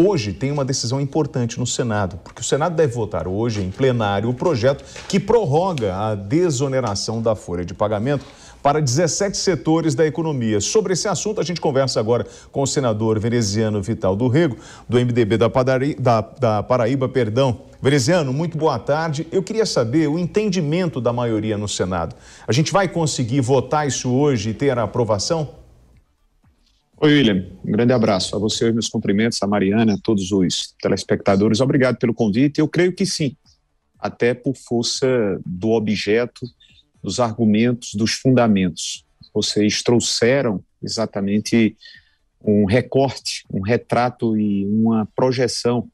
Hoje tem uma decisão importante no Senado, porque o Senado deve votar hoje em plenário o projeto que prorroga a desoneração da folha de pagamento para 17 setores da economia. Sobre esse assunto, a gente conversa agora com o senador veneziano Vital do Rego, do MDB da, Padari, da, da Paraíba. Perdão. Veneziano, muito boa tarde. Eu queria saber o entendimento da maioria no Senado. A gente vai conseguir votar isso hoje e ter a aprovação? Oi, William. Um grande abraço a você e meus cumprimentos, a Mariana, a todos os telespectadores. Obrigado pelo convite. Eu creio que sim, até por força do objeto, dos argumentos, dos fundamentos. Vocês trouxeram exatamente um recorte, um retrato e uma projeção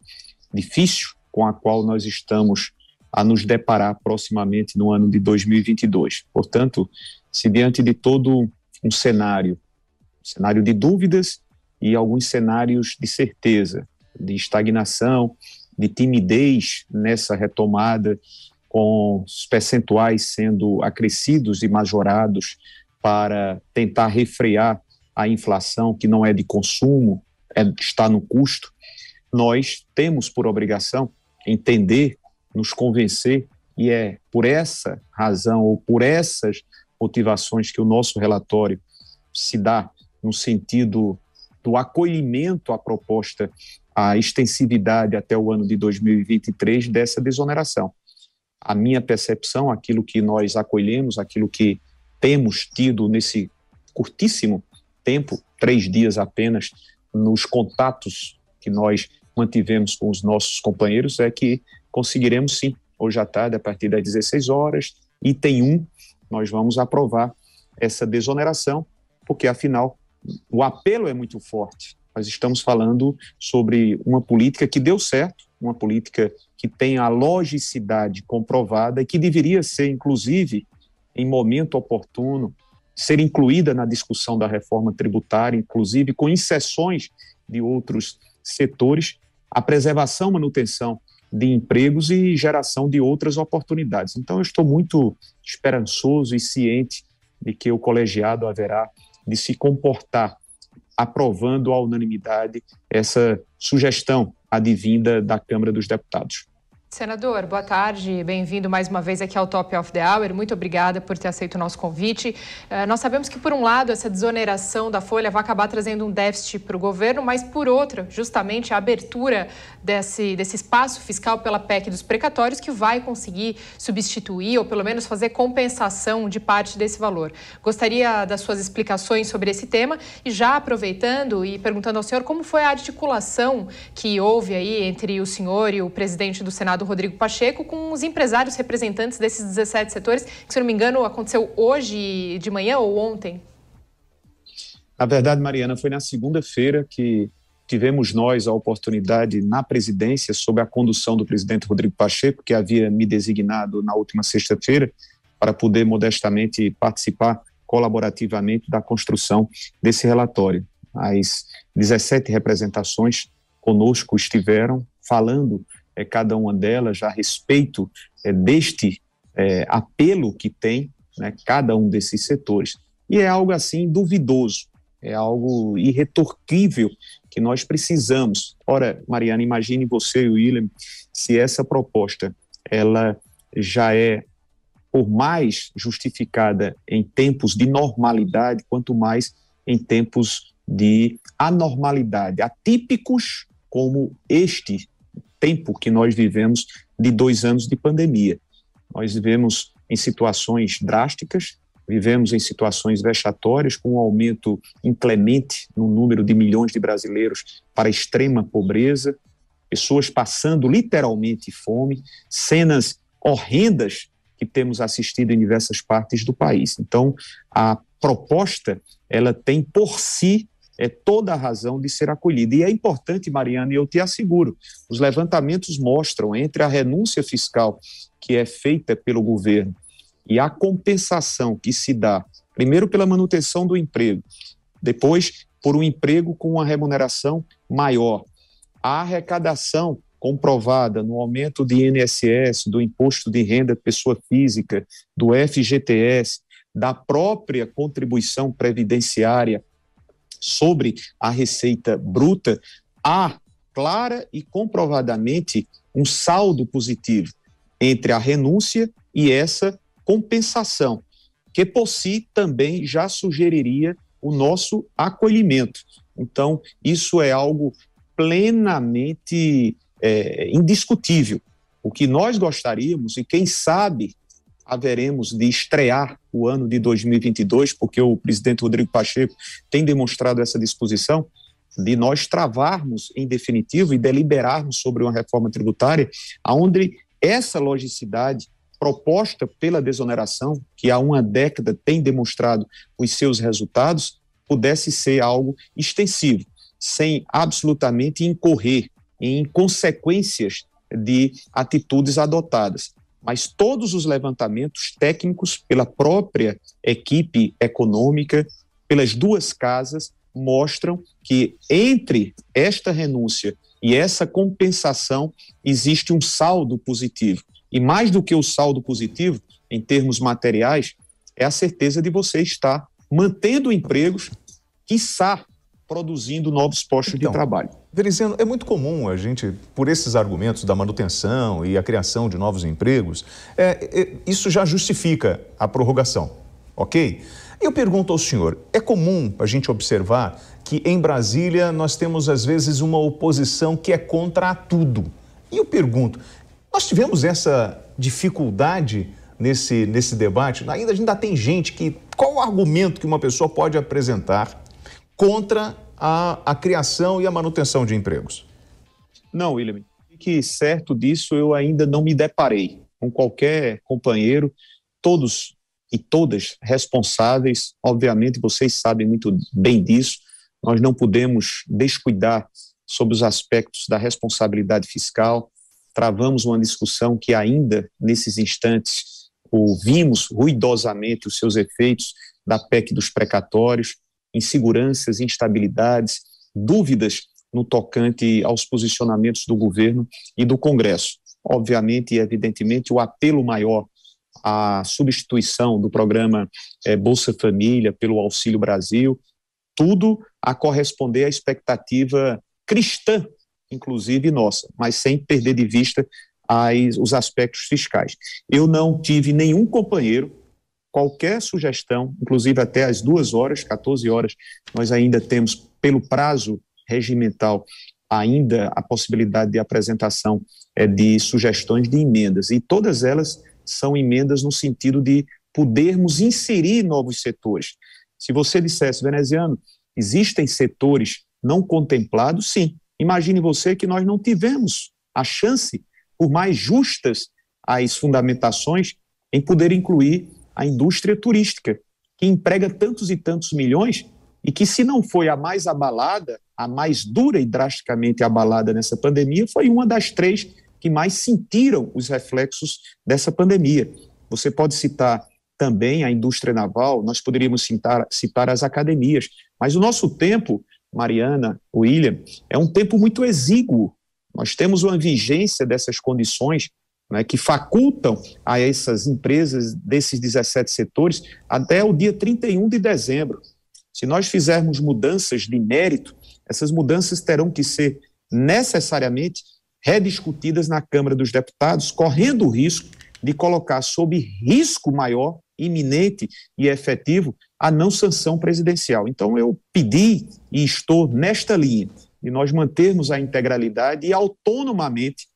difícil com a qual nós estamos a nos deparar proximamente no ano de 2022. Portanto, se diante de todo um cenário cenário de dúvidas e alguns cenários de certeza, de estagnação, de timidez nessa retomada, com os percentuais sendo acrescidos e majorados para tentar refrear a inflação, que não é de consumo, é, está no custo. Nós temos por obrigação entender, nos convencer, e é por essa razão ou por essas motivações que o nosso relatório se dá no sentido do acolhimento à proposta, à extensividade até o ano de 2023 dessa desoneração. A minha percepção, aquilo que nós acolhemos, aquilo que temos tido nesse curtíssimo tempo, três dias apenas, nos contatos que nós mantivemos com os nossos companheiros, é que conseguiremos sim, hoje à tarde, a partir das 16 horas, item 1, nós vamos aprovar essa desoneração, porque afinal o apelo é muito forte. Nós estamos falando sobre uma política que deu certo, uma política que tem a logicidade comprovada e que deveria ser, inclusive, em momento oportuno, ser incluída na discussão da reforma tributária, inclusive com inserções de outros setores, a preservação, manutenção de empregos e geração de outras oportunidades. Então, eu estou muito esperançoso e ciente de que o colegiado haverá de se comportar aprovando à unanimidade essa sugestão advinda da Câmara dos Deputados. Senador, boa tarde, bem-vindo mais uma vez aqui ao Top of the Hour. Muito obrigada por ter aceito o nosso convite. Eh, nós sabemos que, por um lado, essa desoneração da Folha vai acabar trazendo um déficit para o governo, mas, por outro, justamente a abertura desse, desse espaço fiscal pela PEC dos precatórios, que vai conseguir substituir ou, pelo menos, fazer compensação de parte desse valor. Gostaria das suas explicações sobre esse tema e, já aproveitando e perguntando ao senhor como foi a articulação que houve aí entre o senhor e o presidente do Senado deputado Rodrigo Pacheco com os empresários representantes desses 17 setores, que, se não me engano, aconteceu hoje de manhã ou ontem? Na verdade, Mariana, foi na segunda-feira que tivemos nós a oportunidade na presidência, sob a condução do presidente Rodrigo Pacheco, que havia me designado na última sexta-feira, para poder modestamente participar colaborativamente da construção desse relatório. As 17 representações conosco estiveram falando é, cada uma delas a respeito é, deste é, apelo que tem né, cada um desses setores. E é algo assim duvidoso, é algo irretorquível que nós precisamos. Ora, Mariana, imagine você e o William, se essa proposta ela já é por mais justificada em tempos de normalidade, quanto mais em tempos de anormalidade, atípicos como este tempo que nós vivemos de dois anos de pandemia. Nós vivemos em situações drásticas, vivemos em situações vexatórias, com um aumento inclemente no número de milhões de brasileiros para extrema pobreza, pessoas passando literalmente fome, cenas horrendas que temos assistido em diversas partes do país. Então, a proposta, ela tem por si é, toda a razão de ser acolhida. E é importante, Mariana, e eu te asseguro, os levantamentos mostram entre a renúncia fiscal que é feita pelo governo e a compensação que se dá, primeiro pela manutenção do emprego, depois por um emprego com uma remuneração maior. A arrecadação comprovada no aumento de INSS, do imposto de renda pessoa física, do FGTS, da própria contribuição previdenciária sobre a receita bruta, há clara e comprovadamente um saldo positivo entre a renúncia e essa compensação, que por si também já sugeriria o nosso acolhimento. Então, isso é algo plenamente é, indiscutível. O que nós gostaríamos, e quem sabe haveremos de estrear o ano de 2022, porque o presidente Rodrigo Pacheco tem demonstrado essa disposição de nós travarmos em definitivo e deliberarmos sobre uma reforma tributária, aonde essa logicidade proposta pela desoneração, que há uma década tem demonstrado os seus resultados, pudesse ser algo extensivo, sem absolutamente incorrer em consequências de atitudes adotadas mas todos os levantamentos técnicos pela própria equipe econômica, pelas duas casas, mostram que entre esta renúncia e essa compensação existe um saldo positivo. E mais do que o saldo positivo, em termos materiais, é a certeza de você estar mantendo empregos, quiçá produzindo novos postos então, de trabalho. Veneziano, é muito comum a gente, por esses argumentos da manutenção e a criação de novos empregos, é, é, isso já justifica a prorrogação, ok? Eu pergunto ao senhor, é comum a gente observar que em Brasília nós temos às vezes uma oposição que é contra tudo. E eu pergunto, nós tivemos essa dificuldade nesse, nesse debate? Ainda, ainda tem gente que. Qual o argumento que uma pessoa pode apresentar contra a, a criação e a manutenção de empregos. Não, William. Fique certo disso, eu ainda não me deparei com qualquer companheiro. Todos e todas responsáveis, obviamente vocês sabem muito bem disso, nós não podemos descuidar sobre os aspectos da responsabilidade fiscal. Travamos uma discussão que ainda nesses instantes ouvimos ruidosamente os seus efeitos da PEC dos precatórios inseguranças, instabilidades, dúvidas no tocante aos posicionamentos do governo e do Congresso. Obviamente e evidentemente, o apelo maior à substituição do programa é, Bolsa Família pelo Auxílio Brasil, tudo a corresponder à expectativa cristã, inclusive nossa, mas sem perder de vista as, os aspectos fiscais. Eu não tive nenhum companheiro qualquer sugestão, inclusive até às duas horas, 14 horas, nós ainda temos, pelo prazo regimental, ainda a possibilidade de apresentação é, de sugestões de emendas. E todas elas são emendas no sentido de podermos inserir novos setores. Se você dissesse, veneziano, existem setores não contemplados, sim. Imagine você que nós não tivemos a chance, por mais justas as fundamentações, em poder incluir a indústria turística, que emprega tantos e tantos milhões e que, se não foi a mais abalada, a mais dura e drasticamente abalada nessa pandemia, foi uma das três que mais sentiram os reflexos dessa pandemia. Você pode citar também a indústria naval, nós poderíamos citar, citar as academias, mas o nosso tempo, Mariana, William, é um tempo muito exíguo. Nós temos uma vigência dessas condições né, que facultam a essas empresas desses 17 setores até o dia 31 de dezembro. Se nós fizermos mudanças de mérito, essas mudanças terão que ser necessariamente rediscutidas na Câmara dos Deputados, correndo o risco de colocar sob risco maior, iminente e efetivo a não sanção presidencial. Então eu pedi e estou nesta linha de nós mantermos a integralidade e autonomamente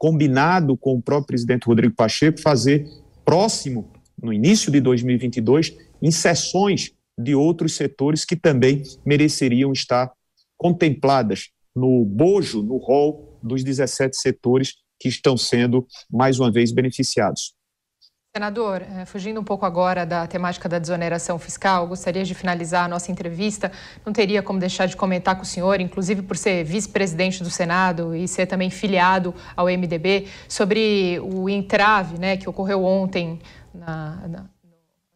combinado com o próprio presidente Rodrigo Pacheco fazer próximo, no início de 2022, em sessões de outros setores que também mereceriam estar contempladas no bojo, no rol dos 17 setores que estão sendo, mais uma vez, beneficiados. Senador, eh, fugindo um pouco agora da temática da desoneração fiscal, gostaria de finalizar a nossa entrevista. Não teria como deixar de comentar com o senhor, inclusive por ser vice-presidente do Senado e ser também filiado ao MDB, sobre o entrave né, que ocorreu ontem na, na,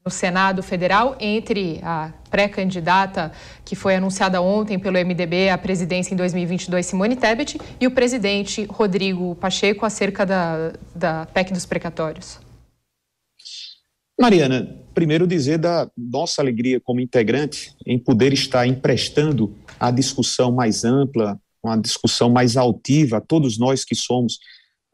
no Senado Federal entre a pré-candidata que foi anunciada ontem pelo MDB à presidência em 2022, Simone Tebet, e o presidente Rodrigo Pacheco acerca da, da PEC dos precatórios. Mariana, primeiro dizer da nossa alegria como integrante em poder estar emprestando a discussão mais ampla, uma discussão mais altiva a todos nós que somos,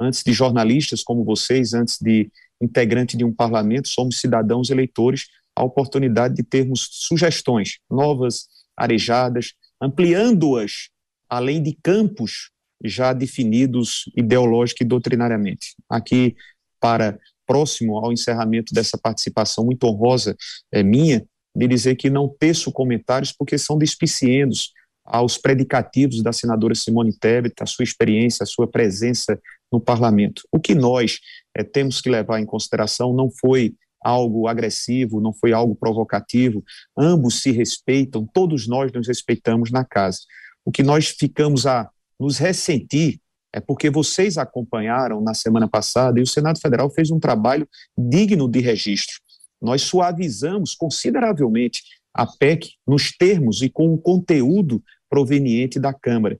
antes de jornalistas como vocês, antes de integrante de um parlamento, somos cidadãos eleitores, a oportunidade de termos sugestões novas, arejadas, ampliando-as além de campos já definidos ideológico e doutrinariamente. Aqui para próximo ao encerramento dessa participação muito honrosa é, minha, de dizer que não teço comentários porque são despiciendos aos predicativos da senadora Simone Tebet, a sua experiência, a sua presença no parlamento. O que nós é, temos que levar em consideração não foi algo agressivo, não foi algo provocativo. Ambos se respeitam, todos nós nos respeitamos na casa. O que nós ficamos a nos ressentir é porque vocês acompanharam na semana passada e o Senado Federal fez um trabalho digno de registro. Nós suavizamos consideravelmente a PEC nos termos e com o conteúdo proveniente da Câmara.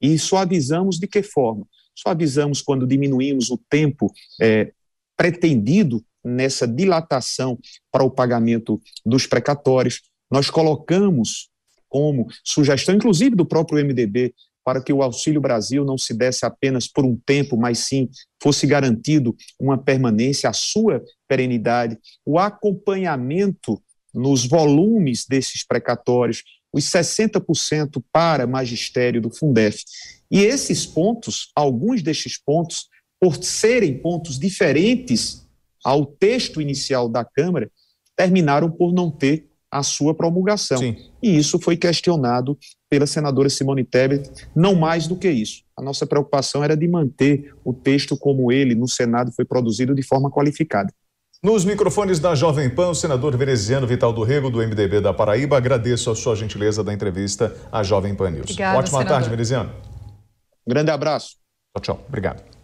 E suavizamos de que forma? Suavizamos quando diminuímos o tempo é, pretendido nessa dilatação para o pagamento dos precatórios. Nós colocamos como sugestão, inclusive do próprio MDB, para que o Auxílio Brasil não se desse apenas por um tempo, mas sim fosse garantido uma permanência, a sua perenidade, o acompanhamento nos volumes desses precatórios, os 60% para magistério do Fundef. E esses pontos, alguns destes pontos, por serem pontos diferentes ao texto inicial da Câmara, terminaram por não ter a sua promulgação. Sim. E isso foi questionado pela senadora Simone Tebet, não mais do que isso. A nossa preocupação era de manter o texto como ele no Senado foi produzido de forma qualificada. Nos microfones da Jovem Pan, o senador veneziano Vital do Rego, do MDB da Paraíba, agradeço a sua gentileza da entrevista à Jovem Pan News. Obrigada, Ótima senador. tarde, veneziano. grande abraço. Tchau, tchau. Obrigado.